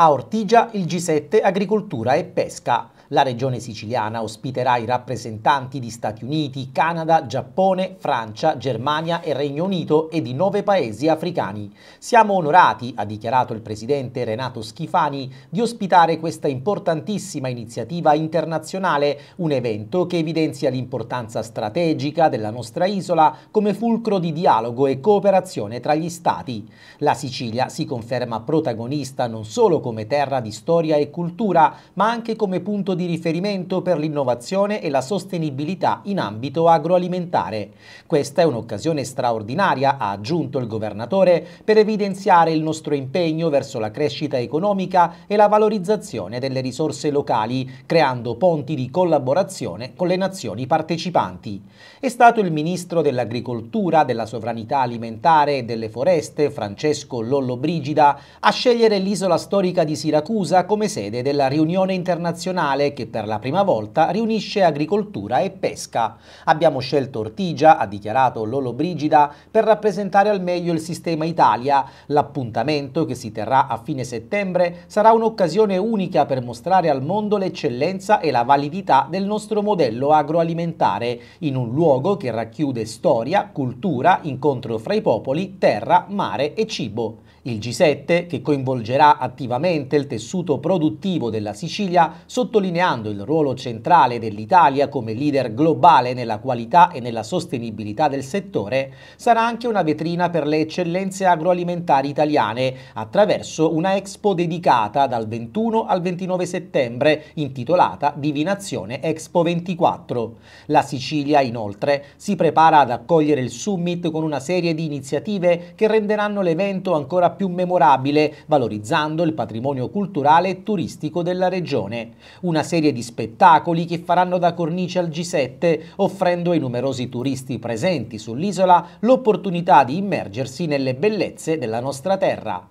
A Ortigia il G7 Agricoltura e Pesca. La regione siciliana ospiterà i rappresentanti di Stati Uniti, Canada, Giappone, Francia, Germania e Regno Unito e di nove paesi africani. Siamo onorati, ha dichiarato il presidente Renato Schifani, di ospitare questa importantissima iniziativa internazionale, un evento che evidenzia l'importanza strategica della nostra isola come fulcro di dialogo e cooperazione tra gli Stati. La Sicilia si conferma protagonista non solo con come terra di storia e cultura, ma anche come punto di riferimento per l'innovazione e la sostenibilità in ambito agroalimentare. Questa è un'occasione straordinaria, ha aggiunto il governatore, per evidenziare il nostro impegno verso la crescita economica e la valorizzazione delle risorse locali, creando ponti di collaborazione con le nazioni partecipanti. È stato il ministro dell'Agricoltura, della Sovranità Alimentare e delle Foreste, Francesco Lollobrigida, a scegliere l'isola storica Cattolica di Siracusa come sede della riunione internazionale che per la prima volta riunisce agricoltura e pesca. Abbiamo scelto Ortigia, ha dichiarato Lolo Brigida, per rappresentare al meglio il sistema Italia. L'appuntamento che si terrà a fine settembre sarà un'occasione unica per mostrare al mondo l'eccellenza e la validità del nostro modello agroalimentare in un luogo che racchiude storia, cultura, incontro fra i popoli, terra, mare e cibo. Il G7, che coinvolgerà attivamente nuovamente il tessuto produttivo della Sicilia, sottolineando il ruolo centrale dell'Italia come leader globale nella qualità e nella sostenibilità del settore, sarà anche una vetrina per le eccellenze agroalimentari italiane attraverso una expo dedicata dal 21 al 29 settembre intitolata Divinazione Expo 24. La Sicilia inoltre si prepara ad accogliere il summit con una serie di iniziative che renderanno l'evento ancora più memorabile, valorizzando il patrimonio patrimonio culturale e turistico della regione. Una serie di spettacoli che faranno da cornice al G7, offrendo ai numerosi turisti presenti sull'isola l'opportunità di immergersi nelle bellezze della nostra terra.